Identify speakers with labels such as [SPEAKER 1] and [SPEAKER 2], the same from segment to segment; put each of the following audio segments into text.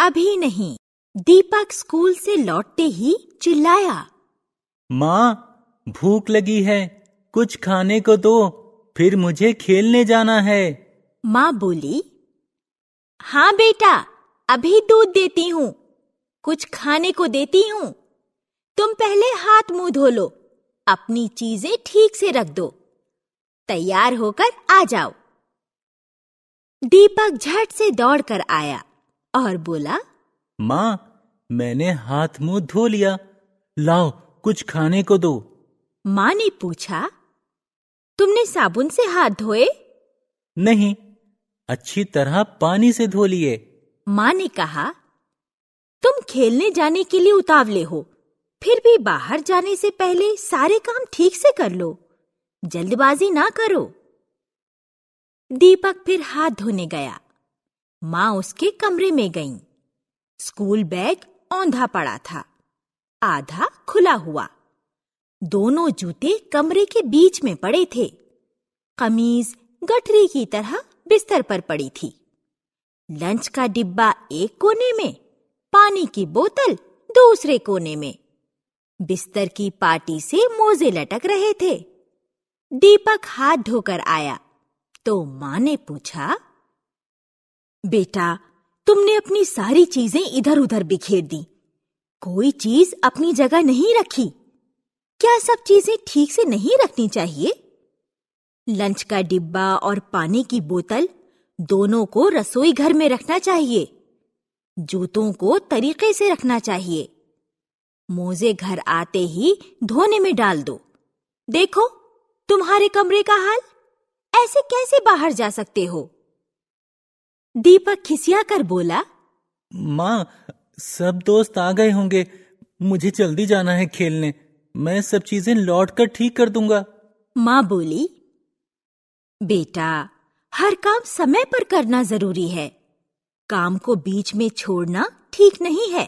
[SPEAKER 1] अभी नहीं दीपक स्कूल से लौटते ही चिल्लाया माँ भूख लगी है कुछ खाने को दो फिर मुझे खेलने जाना है माँ बोली
[SPEAKER 2] हाँ बेटा अभी दूध देती हूँ कुछ खाने को देती हूँ तुम पहले हाथ मुंह धो लो अपनी चीजें ठीक से रख दो तैयार होकर आ जाओ दीपक झट से दौड़कर आया और
[SPEAKER 1] बोला माँ मैंने हाथ मुंह धो लिया लाओ कुछ खाने को दो
[SPEAKER 2] माँ ने पूछा तुमने साबुन से हाथ धोए
[SPEAKER 1] नहीं अच्छी तरह पानी से धो लिए
[SPEAKER 2] माँ ने कहा तुम खेलने जाने के लिए उतावले हो फिर भी बाहर जाने से पहले सारे काम ठीक से कर लो जल्दबाजी ना करो दीपक फिर हाथ धोने गया माँ उसके कमरे में गईं। स्कूल बैग औंधा पड़ा था आधा खुला हुआ दोनों जूते कमरे के बीच में पड़े थे कमीज गठरी की तरह बिस्तर पर पड़ी थी लंच का डिब्बा एक कोने में पानी की बोतल दूसरे कोने में बिस्तर की पार्टी से मोजे लटक रहे थे दीपक हाथ धोकर आया तो माँ ने पूछा बेटा तुमने अपनी सारी चीजें इधर उधर बिखेर दी कोई चीज अपनी जगह नहीं रखी क्या सब चीजें ठीक से नहीं रखनी चाहिए लंच का डिब्बा और पानी की बोतल दोनों को रसोई घर में रखना चाहिए जूतों को तरीके से रखना चाहिए मोजे घर आते ही धोने में डाल दो देखो तुम्हारे कमरे का हाल ऐसे कैसे बाहर जा सकते हो दीपक खिसिया कर बोला
[SPEAKER 1] माँ सब दोस्त आ गए होंगे मुझे जल्दी जाना है खेलने मैं सब चीजें लौट कर ठीक कर दूंगा
[SPEAKER 2] माँ बोली बेटा हर काम समय पर करना जरूरी है काम को बीच में छोड़ना ठीक नहीं है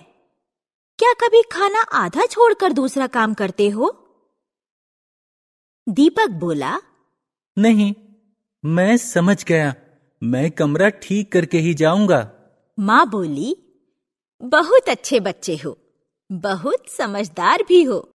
[SPEAKER 2] क्या कभी खाना आधा छोड़कर दूसरा काम करते हो दीपक बोला
[SPEAKER 1] नहीं मैं समझ गया मैं कमरा ठीक करके ही जाऊंगा
[SPEAKER 2] माँ बोली बहुत अच्छे बच्चे हो बहुत समझदार भी हो